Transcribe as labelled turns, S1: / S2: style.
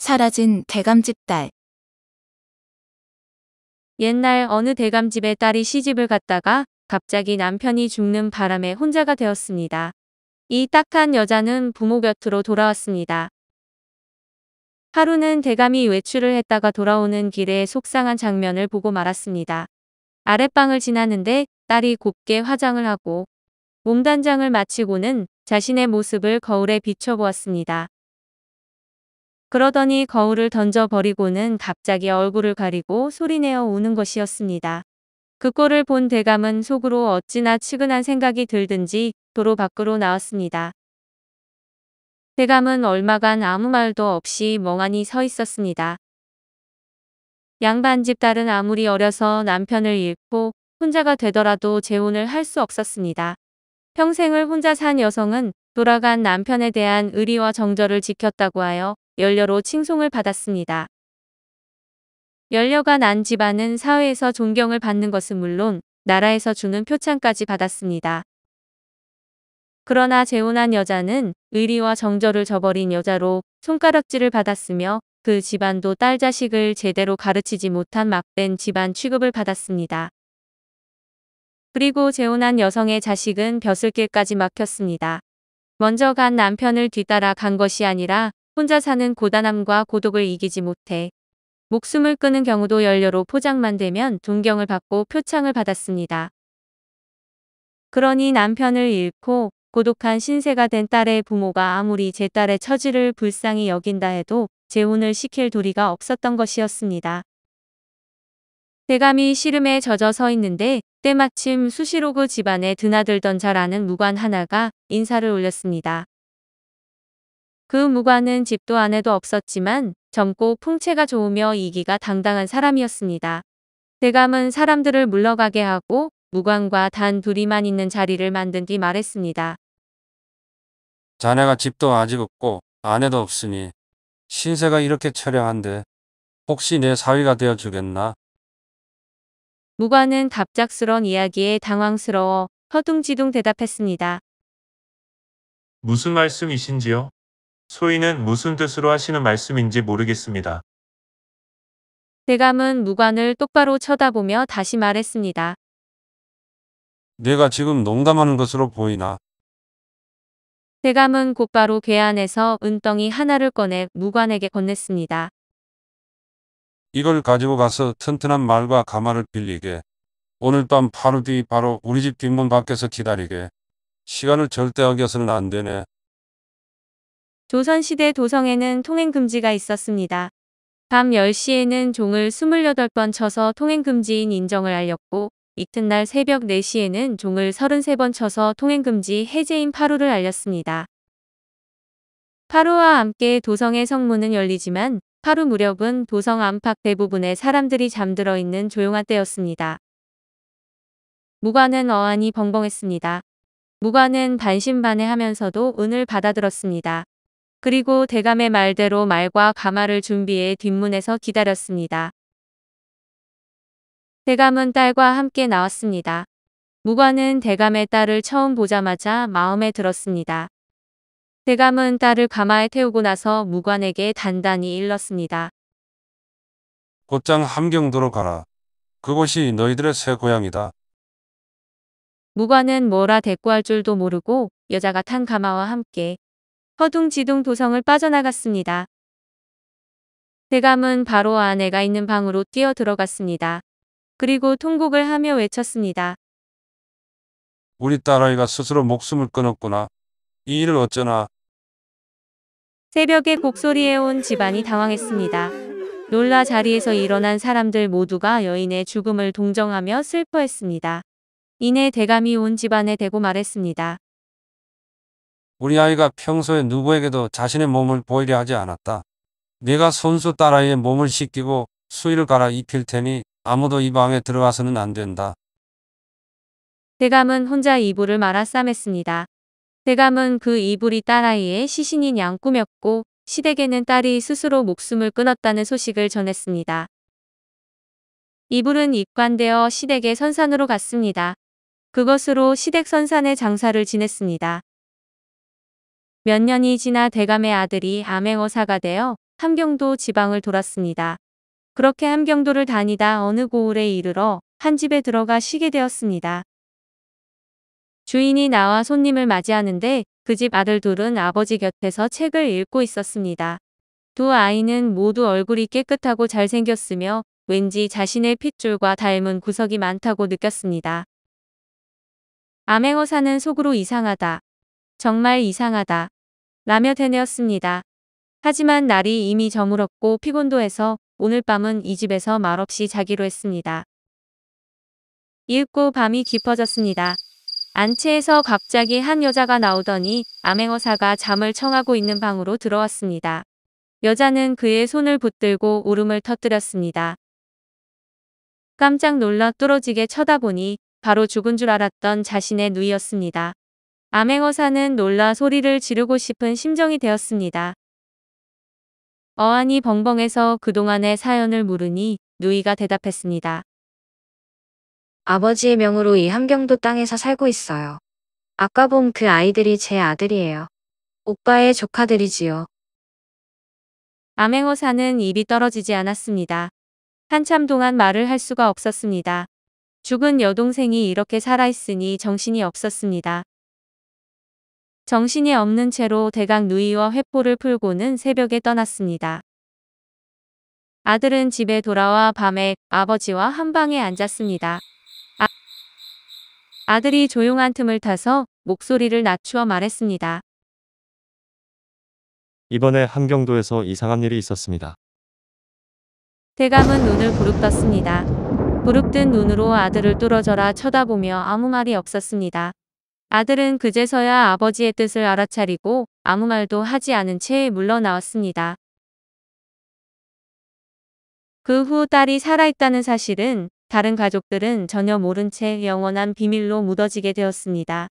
S1: 사라진 대감집 딸. 옛날 어느 대감집의 딸이 시집을 갔다가 갑자기 남편이 죽는 바람에 혼자가 되었습니다. 이 딱한 여자는 부모 곁으로 돌아왔습니다. 하루는 대감이 외출을 했다가 돌아오는 길에 속상한 장면을 보고 말았습니다. 아랫방을 지나는데 딸이 곱게 화장을 하고 몸단장을 마치고는 자신의 모습을 거울에 비춰보았습니다. 그러더니 거울을 던져버리고는 갑자기 얼굴을 가리고 소리내어 우는 것이었습니다. 그 꼴을 본 대감은 속으로 어찌나 측은한 생각이 들든지 도로 밖으로 나왔습니다. 대감은 얼마간 아무 말도 없이 멍하니 서 있었습니다. 양반 집 딸은 아무리 어려서 남편을 잃고 혼자가 되더라도 재혼을 할 수 없었습니다. 평생을 혼자 산 여성은 돌아간 남편에 대한 의리와 정절을 지켰다고 하여 열려로 칭송을 받았습니다. 열려가난 집안은 사회에서 존경을 받는 것은 물론 나라에서 주는 표창까지 받았습니다. 그러나 재혼한 여자는 의리와 정절을 저버린 여자로 손가락질을 받았으며 그 집안도 딸 자식을 제대로 가르치지 못한 막된 집안 취급을 받았습니다. 그리고 재혼한 여성의 자식은 벼슬길까지 막혔습니다. 먼저 간 남편을 뒤따라 간 것이 아니라 혼자 사는 고단함과 고독을 이기지 못해 목숨을 끊는 경우도 연료로 포장만 되면 동경을 받고 표창을 받았습니다. 그러니 남편을 잃고 고독한 신세가 된 딸의 부모가 아무리 제 딸의 처지를 불쌍히 여긴다 해도 재혼을 시킬 도리가 없었던 것이었습니다. 대감이 시름에 젖어 서 있는데 때마침 수시로 그 집안에 드나들던 잘 아는 무관 하나가 인사를 올렸습니다. 그 무관은 집도 아내도 없었지만 젊고 풍채가 좋으며 이기가 당당한 사람이었습니다. 대감은 사람들을 물러가게 하고 무관과 단 둘이만 있는 자리를 만든 뒤 말했습니다.
S2: 자네가 집도 아직 없고 아내도 없으니 신세가 이렇게 처량한데 혹시 내 사위가 되어주겠나?
S1: 무관은 갑작스런 이야기에 당황스러워 허둥지둥 대답했습니다.
S2: 무슨 말씀이신지요? 소인은 무슨 뜻으로 하시는 말씀인지 모르겠습니다.
S1: 대감은 무관을 똑바로 쳐다보며 다시 말했습니다.
S2: 내가 지금 농담하는 것으로 보이나?
S1: 대감은 곧바로 괴안에서 은덩이 하나를 꺼내 무관에게 건넸습니다.
S2: 이걸 가지고 가서 튼튼한 말과 가마를 빌리게. 오늘 밤 바로 뒤 바로 우리 집 뒷문 밖에서 기다리게. 시간을 절대 어겨서는 안 되네.
S1: 조선시대 도성에는 통행금지가 있었습니다. 밤 10시에는 종을 28번 쳐서 통행금지인 인정을 알렸고 이튿날 새벽 4시에는 종을 33번 쳐서 통행금지 해제인 파루를 알렸습니다. 파루와 함께 도성의 성문은 열리지만 파루 무렵은 도성 안팎 대부분의 사람들이 잠들어 있는 조용한 때였습니다. 무관은 어안이 벙벙했습니다. 무관은 반신반의하면서도 은을 받아들었습니다. 그리고 대감의 말대로 말과 가마를 준비해 뒷문에서 기다렸습니다. 대감은 딸과 함께 나왔습니다. 무관은 대감의 딸을 처음 보자마자 마음에 들었습니다. 대감은 딸을 가마에 태우고 나서 무관에게 단단히 일렀습니다.
S2: 곧장 함경도로 가라. 그곳이 너희들의 새 고향이다.
S1: 무관은 뭐라 대꾸할 줄도 모르고 여자가 탄 가마와 함께 허둥지둥 도성을 빠져나갔습니다. 대감은 바로 아내가 있는 방으로 뛰어 들어갔습니다. 그리고 통곡을 하며 외쳤습니다.
S2: 우리 딸아이가 스스로 목숨을 끊었구나. 이 일을 어쩌나.
S1: 새벽에 곡소리에 온 집안이 당황했습니다. 놀라 자리에서 일어난 사람들 모두가 여인의 죽음을 동정하며 슬퍼했습니다. 이내 대감이 온 집안에 대고 말했습니다.
S2: 우리 아이가 평소에 누구에게도 자신의 몸을 보이려 하지 않았다. 내가 손수 딸아이의 몸을 씻기고 수의를 갈아입힐 테니 아무도 이 방에 들어와서는 안 된다.
S1: 대감은 혼자 이불을 말아 싸맸습니다. 대감은 그 이불이 딸아이의 시신인 양 꾸몄고 시댁에는 딸이 스스로 목숨을 끊었다는 소식을 전했습니다. 이불은 입관되어 시댁의 선산으로 갔습니다. 그것으로 시댁 선산의 장사를 지냈습니다. 몇 년이 지나 대감의 아들이 암행어사가 되어 함경도 지방을 돌았습니다. 그렇게 함경도를 다니다 어느 고을에 이르러 한 집에 들어가 쉬게 되었습니다. 주인이 나와 손님을 맞이하는데 그 집 아들 둘은 아버지 곁에서 책을 읽고 있었습니다. 두 아이는 모두 얼굴이 깨끗하고 잘생겼으며 왠지 자신의 핏줄과 닮은 구석이 많다고 느꼈습니다. 암행어사는 속으로 이상하다. 정말 이상하다. 라며 되뇌었습니다. 하지만 날이 이미 저물었고 피곤도 해서 오늘 밤은 이 집에서 말없이 자기로 했습니다. 이윽고 밤이 깊어졌습니다. 안채에서 갑자기 한 여자가 나오더니 암행어사가 잠을 청하고 있는 방으로 들어왔습니다. 여자는 그의 손을 붙들고 울음을 터뜨렸습니다. 깜짝 놀라 뚫어지게 쳐다보니 바로 죽은 줄 알았던 자신의 누이였습니다. 암행어사는 놀라 소리를 지르고 싶은 심정이 되었습니다. 어안이 벙벙해서 그동안의 사연을 물으니 누이가 대답했습니다. 아버지의 명으로 이 함경도 땅에서 살고 있어요. 아까 본 그 아이들이 제 아들이에요. 오빠의 조카들이지요. 암행어사는 입이 떨어지지 않았습니다. 한참 동안 말을 할 수가 없었습니다. 죽은 여동생이 이렇게 살아있으니 정신이 없었습니다. 정신이 없는 채로 대강 누이와 회포를 풀고는 새벽에 떠났습니다. 아들은 집에 돌아와 밤에 아버지와 한방에 앉았습니다. 아, 아들이 조용한 틈을 타서 목소리를 낮추어 말했습니다.
S2: 이번에 한경도에서 이상한 일이 있었습니다.
S1: 대감은 눈을 부릅떴습니다. 부릅뜬 눈으로 아들을 뚫어져라 쳐다보며 아무 말이 없었습니다. 아들은 그제서야 아버지의 뜻을 알아차리고 아무 말도 하지 않은 채 물러나왔습니다. 그 후 딸이 살아있다는 사실은 다른 가족들은 전혀 모른 채 영원한 비밀로 묻어지게 되었습니다.